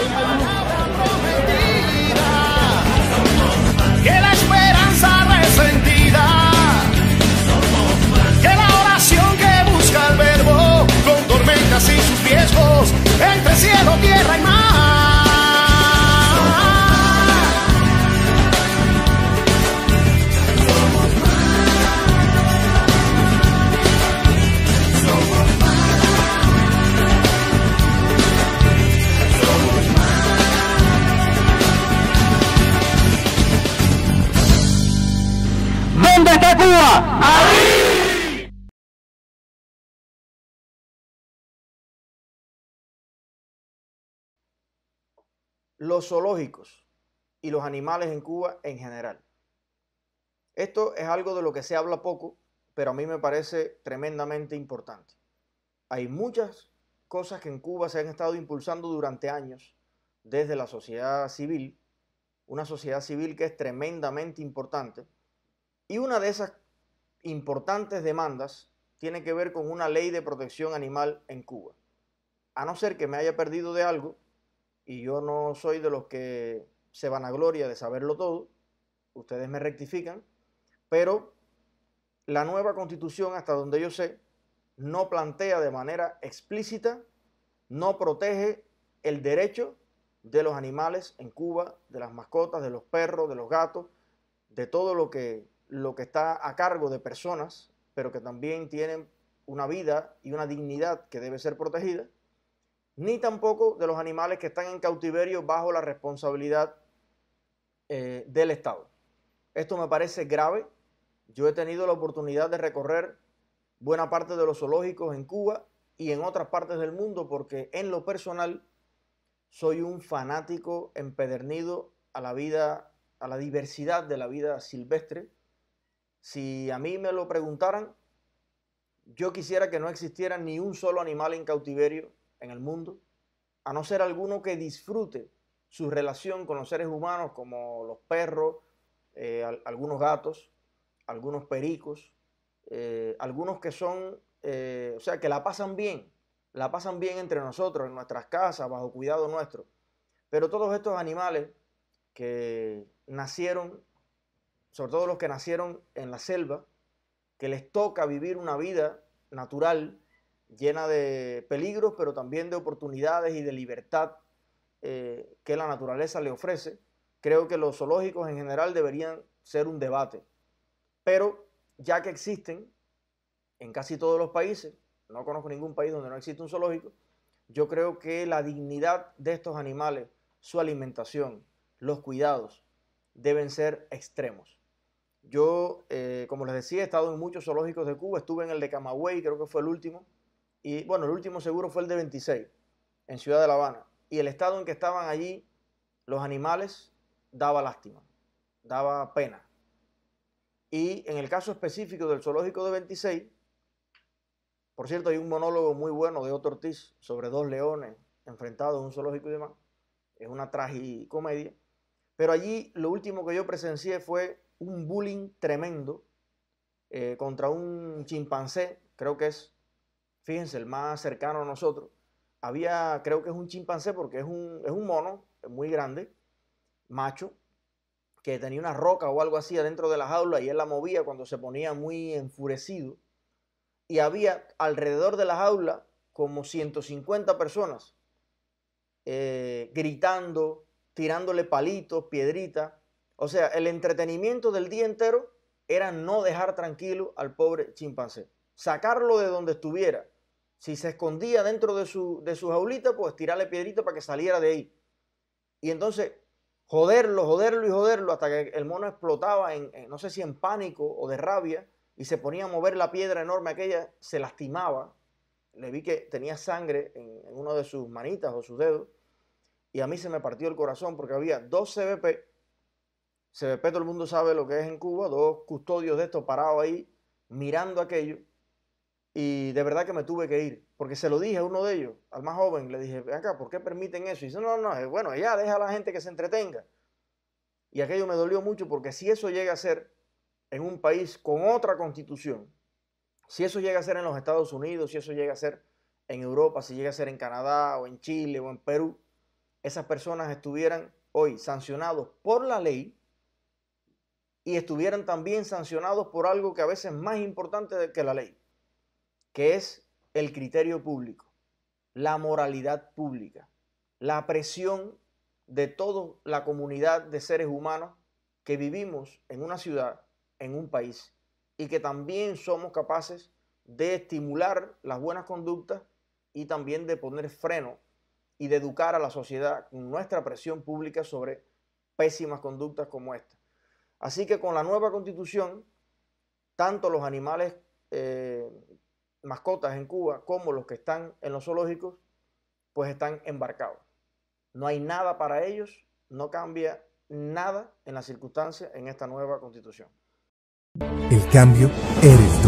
Thank you. los zoológicos y los animales en Cuba en general. Esto es algo de lo que se habla poco, pero a mí me parece tremendamente importante. Hay muchas cosas que en Cuba se han estado impulsando durante años desde la sociedad civil, una sociedad civil que es tremendamente importante, y una de esas importantes demandas tiene que ver con una ley de protección animal en Cuba. A no ser que me haya perdido de algo, y yo no soy de los que se van a gloria de saberlo todo, ustedes me rectifican, pero la nueva constitución, hasta donde yo sé, no plantea de manera explícita, no protege el derecho de los animales en Cuba, de las mascotas, de los perros, de los gatos, de todo lo que, lo que está a cargo de personas, pero que también tienen una vida y una dignidad que debe ser protegida ni tampoco de los animales que están en cautiverio bajo la responsabilidad eh, del Estado. Esto me parece grave. Yo he tenido la oportunidad de recorrer buena parte de los zoológicos en Cuba y en otras partes del mundo porque en lo personal soy un fanático empedernido a la vida, a la diversidad de la vida silvestre. Si a mí me lo preguntaran, yo quisiera que no existiera ni un solo animal en cautiverio en el mundo, a no ser alguno que disfrute su relación con los seres humanos como los perros, eh, algunos gatos, algunos pericos, eh, algunos que son, eh, o sea, que la pasan bien, la pasan bien entre nosotros, en nuestras casas, bajo cuidado nuestro. Pero todos estos animales que nacieron, sobre todo los que nacieron en la selva, que les toca vivir una vida natural, llena de peligros, pero también de oportunidades y de libertad eh, que la naturaleza le ofrece. Creo que los zoológicos en general deberían ser un debate, pero ya que existen en casi todos los países, no conozco ningún país donde no existe un zoológico, yo creo que la dignidad de estos animales, su alimentación, los cuidados, deben ser extremos. Yo, eh, como les decía, he estado en muchos zoológicos de Cuba, estuve en el de Camagüey, creo que fue el último, y bueno, el último seguro fue el de 26, en Ciudad de La Habana. Y el estado en que estaban allí los animales daba lástima, daba pena. Y en el caso específico del zoológico de 26, por cierto, hay un monólogo muy bueno de Otto Ortiz sobre dos leones enfrentados en un zoológico y demás. Es una tragicomedia. Pero allí lo último que yo presencié fue un bullying tremendo eh, contra un chimpancé, creo que es fíjense, el más cercano a nosotros, había, creo que es un chimpancé porque es un, mono muy grande, macho, que tenía una roca o algo así adentro de la jaula y él la movía cuando se ponía muy enfurecido. Y había alrededor de la jaula como 150 personas eh, gritando, tirándole palitos, piedritas. O sea, el entretenimiento del día entero era no dejar tranquilo al pobre chimpancé, sacarlo de donde estuviera si se escondía dentro de su, de su jaulita, pues tirarle piedrita para que saliera de ahí. Y entonces, joderlo, joderlo y joderlo hasta que el mono explotaba, en, no sé si en pánico o de rabia, y se ponía a mover la piedra enorme aquella, se lastimaba. Le vi que tenía sangre en, uno de sus manitas o sus dedos, y a mí se me partió el corazón porque había dos CBP. CBP todo el mundo sabe lo que es en Cuba, dos custodios de estos parados ahí mirando aquello y de verdad que me tuve que ir, porque se lo dije a uno de ellos, al más joven, le dije, acá, ¿por qué permiten eso? Y dice, no, no, no, eh, bueno, ya deja a la gente que se entretenga. Y aquello me dolió mucho, porque si eso llega a ser en un país con otra constitución, si eso llega a ser en los Estados Unidos, si eso llega a ser en Europa, si llega a ser en Canadá o en Chile o en Perú, esas personas estuvieran hoy sancionados por la ley y estuvieran también sancionados por algo que a veces es más importante que la ley, que es el criterio público, la moralidad pública, la presión de toda la comunidad de seres humanos que vivimos en una ciudad, en un país, y que también somos capaces de estimular las buenas conductas y también de poner freno y de educar a la sociedad con nuestra presión pública sobre pésimas conductas como esta. Así que con la nueva constitución, tanto los animales eh, mascotas en Cuba como los que están en los zoológicos, pues están embarcados. No hay nada para ellos, no cambia nada en las circunstancias en esta nueva constitución. El cambio eres